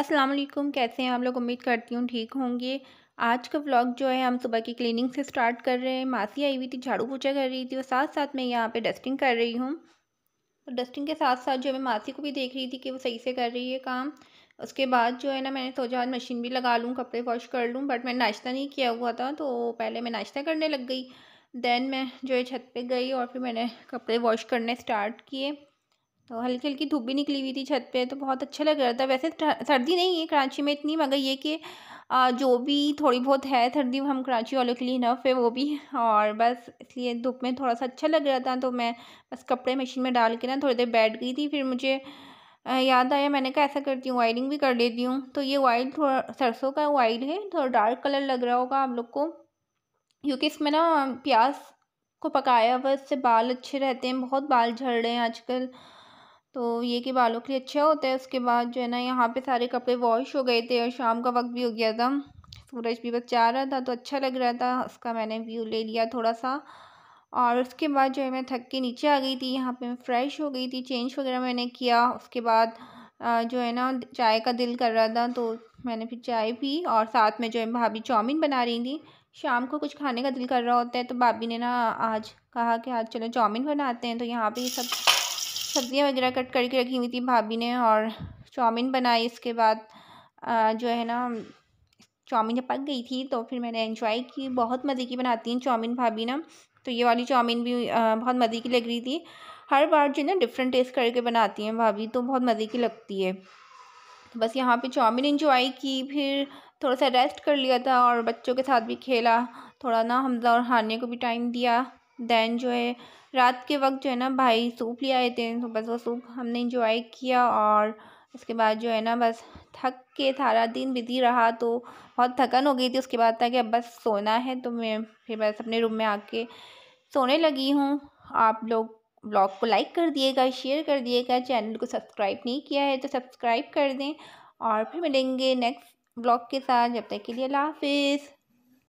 अस्सलाम वालेकुम कैसे हैं आप लोग उम्मीद करती हूँ ठीक होंगे आज का व्लॉग जो है हम सुबह की क्लीनिंग से स्टार्ट कर रहे हैं मासी आई हुई थी झाड़ू पोछा कर रही थी और साथ साथ मैं यहाँ पे डस्टिंग कर रही हूँ और डस्टिंग के साथ साथ जो है मैं मासी को भी देख रही थी कि वो सही से कर रही है काम उसके बाद जो है ना मैंने सोचा आज मशीन भी लगा लूँ कपड़े वॉश कर लूँ बट मैंने नाश्ता नहीं किया हुआ था तो पहले मैं नाश्ता करने लग गई देन मैं जो है छत पर गई और फिर मैंने कपड़े वॉश करने स्टार्ट किए तो हल्की हल्की धूप भी निकली हुई थी छत पे तो बहुत अच्छा लग रहा था वैसे सर्दी नहीं है कराची में इतनी मगर ये कि जो भी थोड़ी बहुत है सर्दी हम कराची वालों के लिए नफ है वो भी और बस इसलिए धूप में थोड़ा सा अच्छा लग रहा था तो मैं बस कपड़े मशीन में डाल के ना थोड़ी देर बैठ गई थी फिर मुझे याद आया मैंने कहा ऐसा करती हूँ वायरिंग भी कर लेती हूँ तो ये वाइल थोड़ा सरसों का वाइल है थोड़ा डार्क कलर लग रहा होगा आप लोग को क्योंकि इसमें ना प्याज को पकाया हुआ इससे बाल अच्छे रहते हैं बहुत बाल झड़ रहे हैं आजकल तो ये कि बालों के लिए अच्छा होता है उसके बाद जो है ना यहाँ पे सारे कपड़े वॉश हो गए थे और शाम का वक्त भी हो गया था सूरज भी बस जा रहा था तो अच्छा लग रहा था उसका मैंने व्यू ले लिया थोड़ा सा और उसके बाद जो है मैं थक के नीचे आ गई थी यहाँ पे मैं फ़्रेश हो गई थी चेंज वगैरह मैंने किया उसके बाद जो है ना चाय का दिल कर रहा था तो मैंने फिर चाय पी और साथ में जो है भाभी चाउमीन बना रही थी शाम को कुछ खाने का दिल कर रहा होता है तो भाभी ने ना आज कहा कि आज चलो चाउमीन बनाते हैं तो यहाँ पर ये सब सब्ज़ियाँ वगैरह कट करके रखी हुई थी भाभी ने और चाउमीन बनाई इसके बाद जो है ना चाउमीन जब पक गई थी तो फिर मैंने एंजॉय की बहुत मज़े की बनाती हैं चाउमीन भाभी ना तो ये वाली चाउमीन भी बहुत मज़े की लग रही थी हर बार जो है ना डिफरेंट टेस्ट करके बनाती हैं भाभी तो बहुत मज़े की लगती है तो बस यहाँ पे चाउमीन इंजॉय की फिर थोड़ा सा रेस्ट कर लिया था और बच्चों के साथ भी खेला थोड़ा ना हमजा और हानिया को भी टाइम दिया दैन जो है रात के वक्त जो है ना भाई सूप ले आए थे तो बस वो सूप हमने इंजॉय किया और उसके बाद जो है ना बस थक के सारा दिन बिजी रहा तो बहुत थकन हो गई थी उसके बाद था कि अब बस सोना है तो मैं फिर बस अपने रूम में आके सोने लगी हूँ आप लोग ब्लॉग को लाइक कर दिएगा शेयर कर दिएगा चैनल को सब्सक्राइब नहीं किया है तो सब्सक्राइब कर दें और फिर मिलेंगे नेक्स्ट ब्लॉग के साथ जब तक के लिए हाफिज़